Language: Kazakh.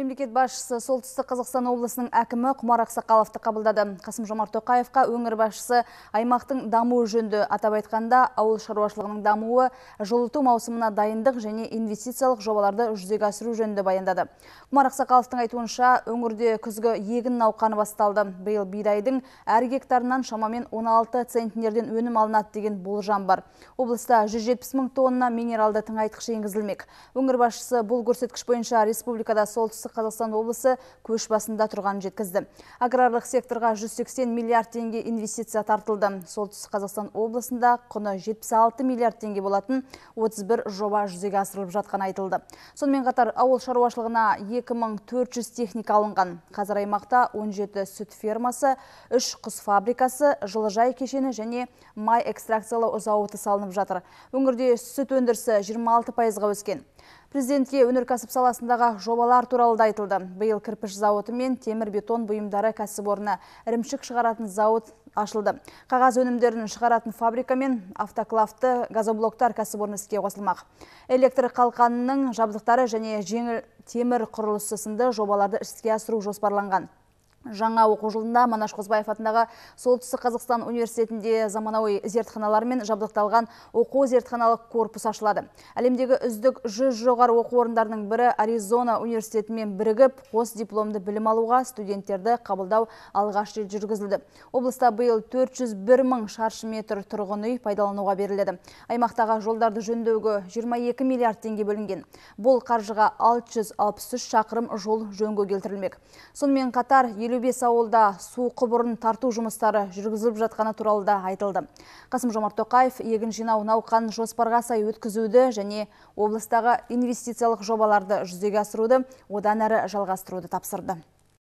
Мемлекет басшысы солтүстік Қазақстан облысының әкімі Құмар Ақсақаловты қабылдады. Қасым Жомарт Тоқаевқа өңір басшысы аймақтың дамуы жөнді атап айтқанда ауыл шаруашылығының дамуы, жылыту маусымына дайындық және инвестициялық жобаларды жүзеге асыру жөнді баяндады. Құмар Ақсақаловтың айтуынша, өңірде күзгі егін науқаны басталды. Биыл бидайдың әр гектарынан шамамен 16 центнерден өнім алынады деген болжам бар. Облыста 170 мың тонна минералды тыңайтқыш енгізілмек. Өңір басшысы бұл көрсеткіш бойынша республикада солтүстік Қазақстан облысы көш басында тұрғанын жеткізді. Аграрлық секторға 180 миллиард теңге инвестиция тартылды. Солтүстік Қазақстан облысында құны 76 миллиард теңге болатын 31 жоба жүзеге асырылып жатқан айтылды. Сонымен қатар ауыл шаруашылығына 2400 техника алынған. Қазір аймақта 17 сүт фермасы, үш құс фабрикасы, жылыжай кешені және май экстракциялау зауыты салынып жатыр. Өңірде сүт өндірісі 26 пайызға өскен. Президентке өнеркәсіп саласындағы жобалар туралы да айтылды. Биыл кірпіш зауыты мен темір бетон бұйымдары кәсіпорны ірімшік шығаратын зауыт ашылды. Қағаз өнімдерін шығаратын фабрика мен автоклавты газоблоктар кәсіпорны іске қосылмақ. Электр қалқанының жабдықтары және жеңіл темір құрылысысынды жобаларды іске асыру жоспарланған. Жаңа оқу жылында Манаш Қозбаев атындағы Солтүстік Қазақстан университетінде заманауи зертханалармен жабдықталған оқу зертханалық корпус ашылады. Әлемдегі үздік жүз жоғары оқу орындарының бірі Аризона университетімен бірігіп, қос дипломды білім алуға студенттерді қабылдау алғаш рет жүргізілді. Облыста биыл 401 мың шаршы метр тұрғын үй пайдалануға беріледі. Аймақтағы жолдарды жөндеуге 22 миллиард теңге бөлінген. Бұл қаржыға 663 шақырым жол жөнге келтірілмек. Сонымен қатар елу бес ауылда су құбырын тарту жұмыстары жүргізіліп жатқаны туралы да айтылды қасым жомарт тоқаев егін жинау науқанын жоспарға сай өткізуді және облыстағы инвестициялық жобаларды жүзеге асыруды одан әрі жалғастыруды тапсырды